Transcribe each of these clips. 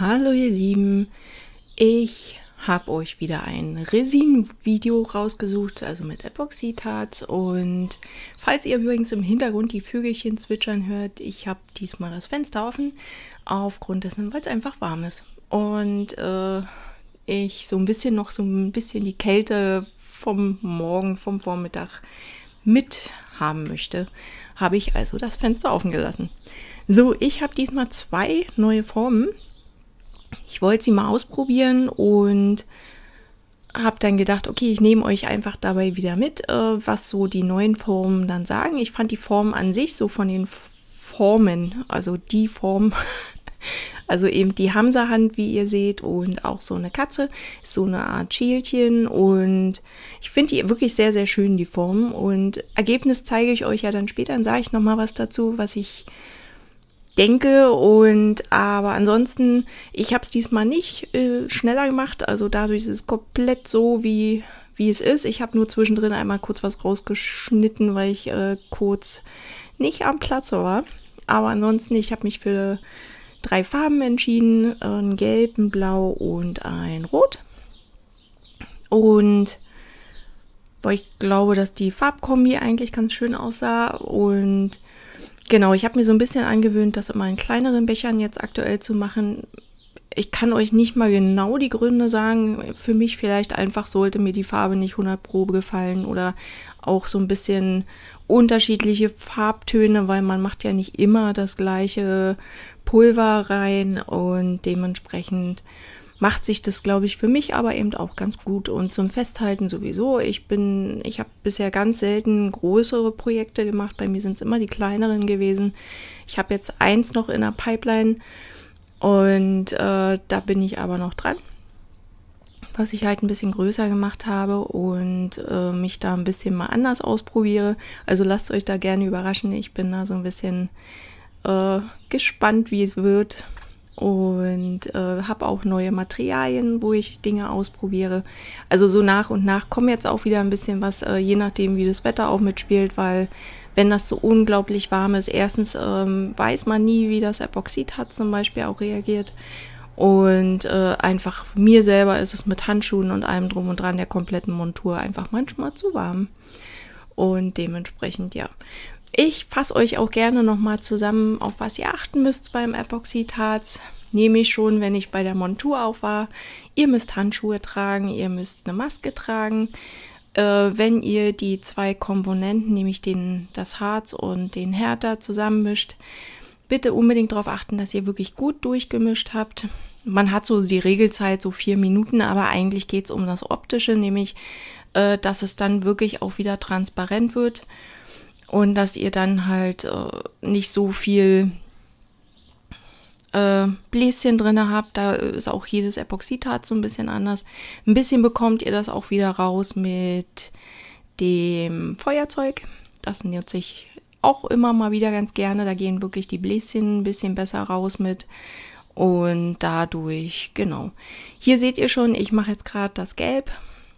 Hallo ihr Lieben, ich habe euch wieder ein Resin-Video rausgesucht, also mit Epoxidharz und falls ihr übrigens im Hintergrund die Vögelchen zwitschern hört, ich habe diesmal das Fenster offen, aufgrund dessen, weil es einfach warm ist und äh, ich so ein bisschen noch so ein bisschen die Kälte vom Morgen, vom Vormittag mit haben möchte, habe ich also das Fenster offen gelassen. So, ich habe diesmal zwei neue Formen ich wollte sie mal ausprobieren und habe dann gedacht, okay, ich nehme euch einfach dabei wieder mit, äh, was so die neuen Formen dann sagen. Ich fand die Form an sich so von den Formen, also die Form, also eben die Hamsa-Hand, wie ihr seht, und auch so eine Katze, so eine Art Schälchen und ich finde die wirklich sehr, sehr schön, die Formen und Ergebnis zeige ich euch ja dann später, dann sage ich nochmal was dazu, was ich denke. Und aber ansonsten, ich habe es diesmal nicht äh, schneller gemacht. Also dadurch ist es komplett so, wie, wie es ist. Ich habe nur zwischendrin einmal kurz was rausgeschnitten, weil ich äh, kurz nicht am Platz war. Aber ansonsten, ich habe mich für drei Farben entschieden. Ein Gelb, ein Blau und ein Rot. Und weil ich glaube, dass die Farbkombi eigentlich ganz schön aussah. Und Genau, ich habe mir so ein bisschen angewöhnt, das immer in kleineren Bechern jetzt aktuell zu machen. Ich kann euch nicht mal genau die Gründe sagen. Für mich vielleicht einfach sollte mir die Farbe nicht 100 Probe gefallen oder auch so ein bisschen unterschiedliche Farbtöne, weil man macht ja nicht immer das gleiche Pulver rein und dementsprechend macht sich das, glaube ich, für mich aber eben auch ganz gut. Und zum Festhalten sowieso. Ich bin, ich habe bisher ganz selten größere Projekte gemacht. Bei mir sind es immer die kleineren gewesen. Ich habe jetzt eins noch in der Pipeline und äh, da bin ich aber noch dran was ich halt ein bisschen größer gemacht habe und äh, mich da ein bisschen mal anders ausprobiere. Also lasst euch da gerne überraschen. Ich bin da so ein bisschen äh, gespannt, wie es wird und äh, habe auch neue Materialien, wo ich Dinge ausprobiere. Also so nach und nach kommt jetzt auch wieder ein bisschen was, äh, je nachdem wie das Wetter auch mitspielt, weil wenn das so unglaublich warm ist, erstens ähm, weiß man nie, wie das Epoxid hat zum Beispiel auch reagiert. Und äh, einfach mir selber ist es mit Handschuhen und allem drum und dran der kompletten Montur einfach manchmal zu warm. Und dementsprechend, ja, ich fasse euch auch gerne nochmal zusammen, auf was ihr achten müsst beim Epoxidharz. Nämlich schon, wenn ich bei der Montur auf war. Ihr müsst Handschuhe tragen, ihr müsst eine Maske tragen. Äh, wenn ihr die zwei Komponenten, nämlich den, das Harz und den Härter zusammenmischt, bitte unbedingt darauf achten, dass ihr wirklich gut durchgemischt habt. Man hat so die Regelzeit so vier Minuten, aber eigentlich geht es um das Optische, nämlich äh, dass es dann wirklich auch wieder transparent wird und dass ihr dann halt äh, nicht so viel äh, Bläschen drin habt. Da ist auch jedes Epoxidharz so ein bisschen anders. Ein bisschen bekommt ihr das auch wieder raus mit dem Feuerzeug. Das nutze ich auch immer mal wieder ganz gerne. Da gehen wirklich die Bläschen ein bisschen besser raus mit. Und dadurch, genau. Hier seht ihr schon, ich mache jetzt gerade das Gelb.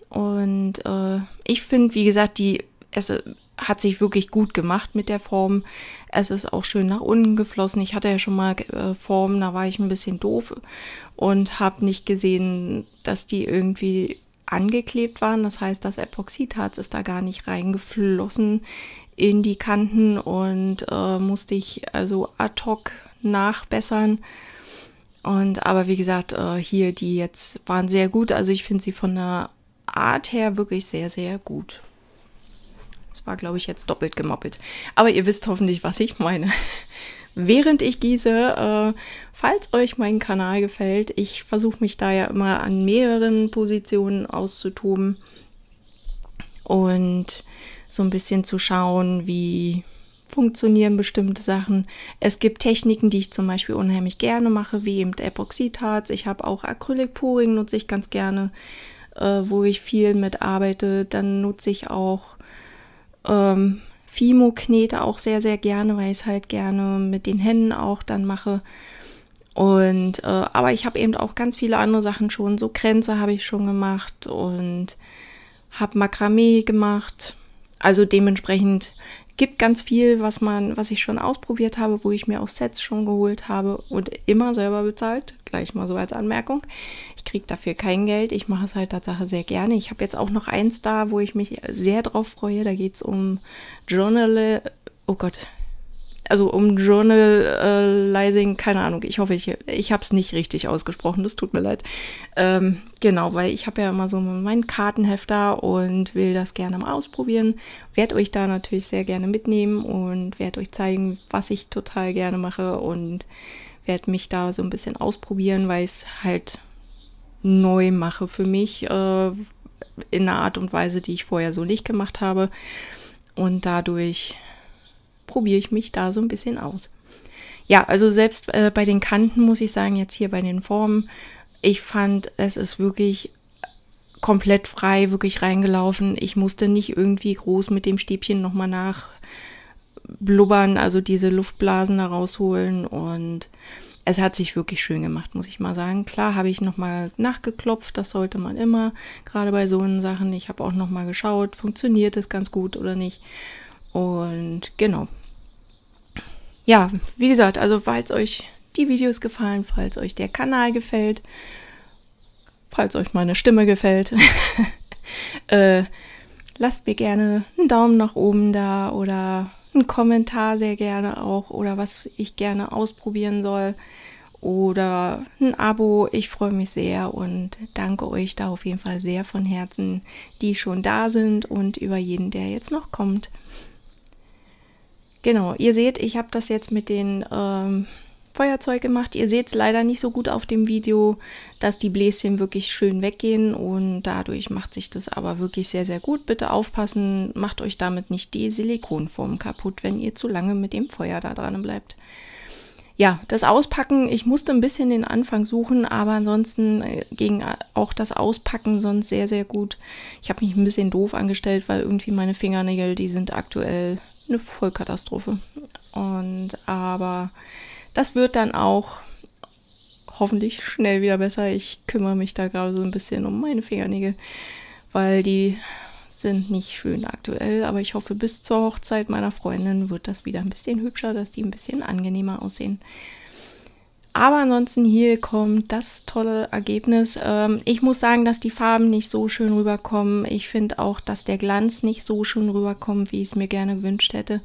Und äh, ich finde, wie gesagt, die es also hat sich wirklich gut gemacht mit der Form. Es ist auch schön nach unten geflossen. Ich hatte ja schon mal äh, Formen, da war ich ein bisschen doof und habe nicht gesehen, dass die irgendwie angeklebt waren. Das heißt, das Epoxidharz ist da gar nicht reingeflossen in die Kanten und äh, musste ich also ad hoc nachbessern. Und aber wie gesagt, äh, hier die jetzt waren sehr gut. Also ich finde sie von der Art her wirklich sehr, sehr gut war, glaube ich, jetzt doppelt gemoppelt. Aber ihr wisst hoffentlich, was ich meine. Während ich gieße, äh, falls euch mein Kanal gefällt, ich versuche mich da ja immer an mehreren Positionen auszutoben und so ein bisschen zu schauen, wie funktionieren bestimmte Sachen. Es gibt Techniken, die ich zum Beispiel unheimlich gerne mache, wie eben Epoxidharz. Ich habe auch acrylic Acrylporing, nutze ich ganz gerne, äh, wo ich viel mit arbeite. Dann nutze ich auch ähm, Fimo knete auch sehr, sehr gerne, weil ich es halt gerne mit den Händen auch dann mache. Und äh, aber ich habe eben auch ganz viele andere Sachen schon. So Kränze habe ich schon gemacht und habe Makramee gemacht. Also dementsprechend gibt ganz viel, was man, was ich schon ausprobiert habe, wo ich mir auch Sets schon geholt habe und immer selber bezahlt. Gleich mal so als Anmerkung. Ich kriege dafür kein Geld. Ich mache es halt Tatsache sehr gerne. Ich habe jetzt auch noch eins da, wo ich mich sehr drauf freue. Da geht es um Journal. Oh Gott, also um Journalizing, keine Ahnung, ich hoffe, ich, ich habe es nicht richtig ausgesprochen, das tut mir leid. Ähm, genau, weil ich habe ja immer so meinen Kartenhefter und will das gerne mal ausprobieren. Werde euch da natürlich sehr gerne mitnehmen und werde euch zeigen, was ich total gerne mache und werde mich da so ein bisschen ausprobieren, weil ich es halt neu mache für mich, äh, in einer Art und Weise, die ich vorher so nicht gemacht habe. Und dadurch probiere ich mich da so ein bisschen aus. Ja, also selbst äh, bei den Kanten muss ich sagen, jetzt hier bei den Formen, ich fand, es ist wirklich komplett frei, wirklich reingelaufen. Ich musste nicht irgendwie groß mit dem Stäbchen nochmal nach blubbern, also diese Luftblasen da rausholen und es hat sich wirklich schön gemacht, muss ich mal sagen. Klar habe ich nochmal nachgeklopft, das sollte man immer, gerade bei so Sachen. Ich habe auch nochmal geschaut, funktioniert es ganz gut oder nicht. Und genau. Ja, wie gesagt, also falls euch die Videos gefallen, falls euch der Kanal gefällt, falls euch meine Stimme gefällt, äh, lasst mir gerne einen Daumen nach oben da oder einen Kommentar sehr gerne auch oder was ich gerne ausprobieren soll oder ein Abo. Ich freue mich sehr und danke euch da auf jeden Fall sehr von Herzen, die schon da sind und über jeden, der jetzt noch kommt. Genau, ihr seht, ich habe das jetzt mit den ähm, Feuerzeug gemacht. Ihr seht es leider nicht so gut auf dem Video, dass die Bläschen wirklich schön weggehen und dadurch macht sich das aber wirklich sehr, sehr gut. Bitte aufpassen, macht euch damit nicht die Silikonform kaputt, wenn ihr zu lange mit dem Feuer da dran bleibt ja, das Auspacken, ich musste ein bisschen den Anfang suchen, aber ansonsten äh, ging äh, auch das Auspacken sonst sehr, sehr gut. Ich habe mich ein bisschen doof angestellt, weil irgendwie meine Fingernägel, die sind aktuell eine Vollkatastrophe. Und aber das wird dann auch hoffentlich schnell wieder besser. Ich kümmere mich da gerade so ein bisschen um meine Fingernägel, weil die sind nicht schön aktuell, aber ich hoffe, bis zur Hochzeit meiner Freundin wird das wieder ein bisschen hübscher, dass die ein bisschen angenehmer aussehen. Aber ansonsten hier kommt das tolle Ergebnis. Ähm, ich muss sagen, dass die Farben nicht so schön rüberkommen. Ich finde auch, dass der Glanz nicht so schön rüberkommt, wie ich es mir gerne gewünscht hätte.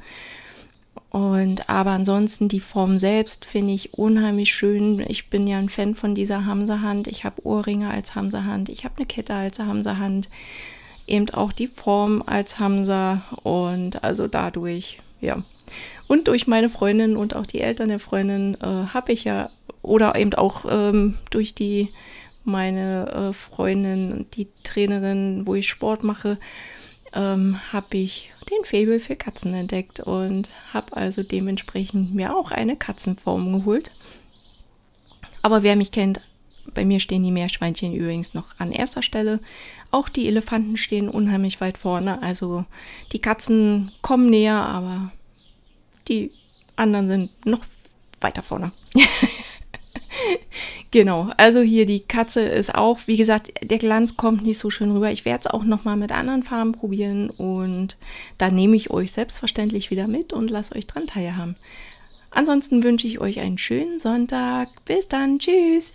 Und aber ansonsten die Form selbst finde ich unheimlich schön. Ich bin ja ein Fan von dieser Hamsehand. Ich habe Ohrringe als Hamsehand. Ich habe eine Kette als Hamsehand. hand eben auch die Form als Hamza und also dadurch, ja. Und durch meine Freundin und auch die Eltern der Freundin äh, habe ich ja, oder eben auch ähm, durch die meine äh, Freundin, die Trainerin, wo ich Sport mache, ähm, habe ich den Fabel für Katzen entdeckt und habe also dementsprechend mir auch eine Katzenform geholt. Aber wer mich kennt, bei mir stehen die Meerschweinchen übrigens noch an erster Stelle. Auch die Elefanten stehen unheimlich weit vorne. Also die Katzen kommen näher, aber die anderen sind noch weiter vorne. genau, also hier die Katze ist auch, wie gesagt, der Glanz kommt nicht so schön rüber. Ich werde es auch nochmal mit anderen Farben probieren und da nehme ich euch selbstverständlich wieder mit und lasse euch dran teilhaben. Ansonsten wünsche ich euch einen schönen Sonntag. Bis dann, tschüss.